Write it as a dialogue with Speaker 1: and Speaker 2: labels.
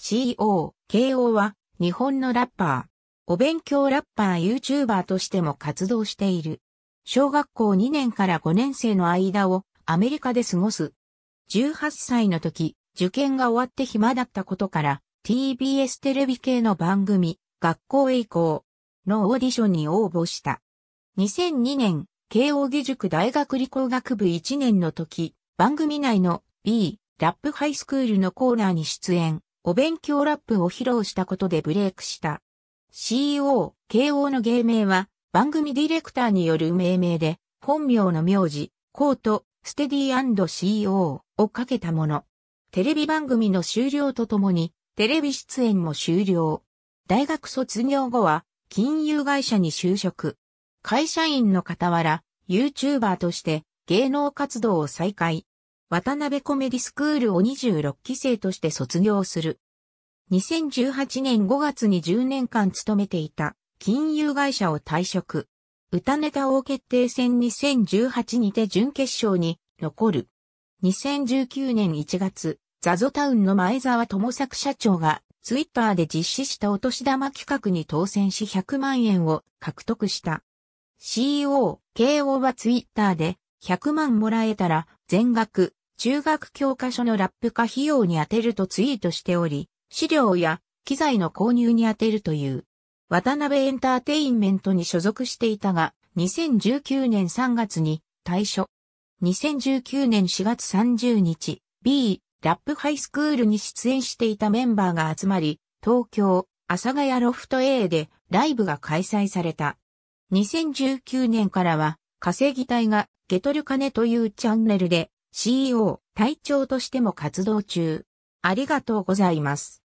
Speaker 1: CO、KO は日本のラッパー。
Speaker 2: お勉強ラッパー YouTuber としても活動している。小学校2年から5年生の間をアメリカで過ごす。18歳の時、受験が終わって暇だったことから TBS テレビ系の番組、学校へ行こうのオーディションに応募した。2002年、慶応義塾大学理工学部1年の時、番組内の B、ラップハイスクールのコーナーに出演。お勉強ラップを披露したことでブレイクした。CEO、慶応の芸名は、番組ディレクターによる命名で、本名の名字、コート、ステディー &CO をかけたもの。テレビ番組の終了とともに、テレビ出演も終了。大学卒業後は、金融会社に就職。会社員の傍ら、YouTuber として芸能活動を再開。渡辺コメディスクールを26期生として卒業する。2018年5月に10年間勤めていた金融会社を退職。歌ネタ王決定戦2018にて準決勝に残る。2019年1月、ザゾタウンの前澤友作社長がツイッターで実施したお年玉企画に当選し100万円を獲得した。CEO、KO はツイッターで100万もらえたら全額中学教科書のラップ化費用に充てるとツイートしており、資料や機材の購入に充てるという。渡辺エンターテインメントに所属していたが、2019年3月に退所。2019年4月30日、B、ラップハイスクールに出演していたメンバーが集まり、東京、阿佐ヶ谷ロフト A でライブが開催された。2019年からは、稼ぎ隊がゲトルカネというチャンネルで CEO、隊長としても活動中。
Speaker 1: ありがとうございます。